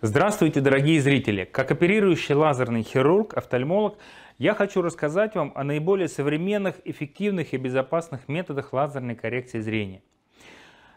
Здравствуйте, дорогие зрители! Как оперирующий лазерный хирург, офтальмолог, я хочу рассказать вам о наиболее современных, эффективных и безопасных методах лазерной коррекции зрения.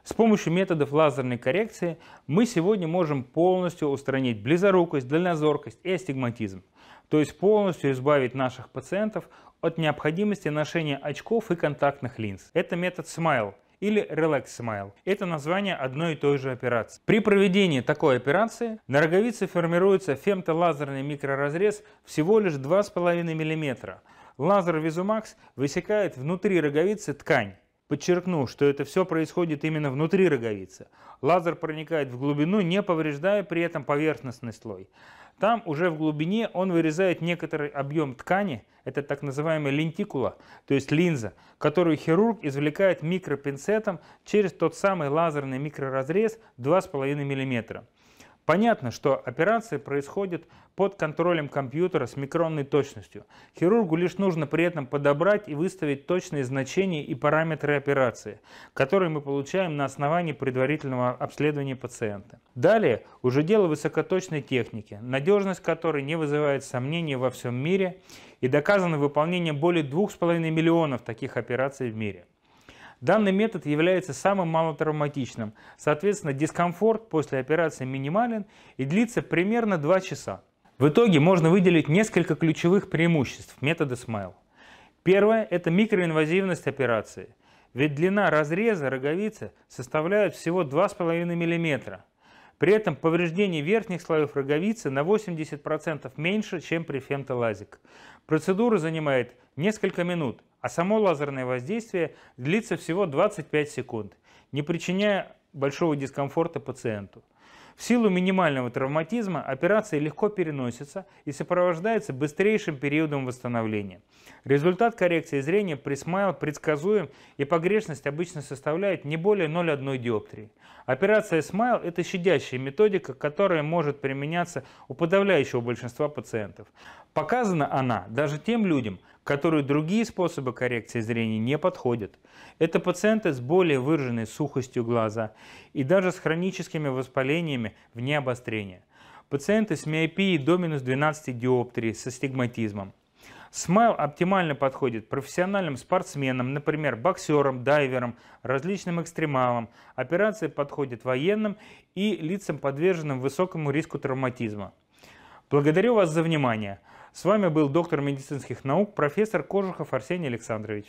С помощью методов лазерной коррекции мы сегодня можем полностью устранить близорукость, дальнозоркость и астигматизм, то есть полностью избавить наших пациентов от необходимости ношения очков и контактных линз. Это метод SMILE – или Relax Smile. Это название одной и той же операции. При проведении такой операции на роговице формируется фемтолазерный микроразрез всего лишь 2,5 мм. Лазер Visumax высекает внутри роговицы ткань, Подчеркну, что это все происходит именно внутри роговицы. Лазер проникает в глубину, не повреждая при этом поверхностный слой. Там уже в глубине он вырезает некоторый объем ткани, это так называемая лентикула, то есть линза, которую хирург извлекает микропинцетом через тот самый лазерный микроразрез 2,5 мм. Понятно, что операции происходят под контролем компьютера с микронной точностью. Хирургу лишь нужно при этом подобрать и выставить точные значения и параметры операции, которые мы получаем на основании предварительного обследования пациента. Далее уже дело высокоточной техники, надежность которой не вызывает сомнений во всем мире и доказано выполнение более 2,5 миллионов таких операций в мире. Данный метод является самым малотравматичным. Соответственно, дискомфорт после операции минимален и длится примерно 2 часа. В итоге можно выделить несколько ключевых преимуществ метода SMILE. Первое – это микроинвазивность операции. Ведь длина разреза роговицы составляет всего 2,5 мм. При этом повреждение верхних слоев роговицы на 80% меньше, чем при фемтолазик. Процедура занимает несколько минут – а само лазерное воздействие длится всего 25 секунд, не причиняя большого дискомфорта пациенту. В силу минимального травматизма операция легко переносится и сопровождается быстрейшим периодом восстановления. Результат коррекции зрения при смайл предсказуем и погрешность обычно составляет не более 0,1 диоптрии. Операция смайл – это щадящая методика, которая может применяться у подавляющего большинства пациентов. Показана она даже тем людям, которые другие способы коррекции зрения не подходят. Это пациенты с более выраженной сухостью глаза и даже с хроническими воспалениями обострения, вне обострения. Пациенты с миопией до минус 12 диоптрий, со стигматизмом. Смайл оптимально подходит профессиональным спортсменам, например, боксерам, дайверам, различным экстремалам. Операция подходит военным и лицам, подверженным высокому риску травматизма. Благодарю вас за внимание. С вами был доктор медицинских наук, профессор Кожухов Арсений Александрович.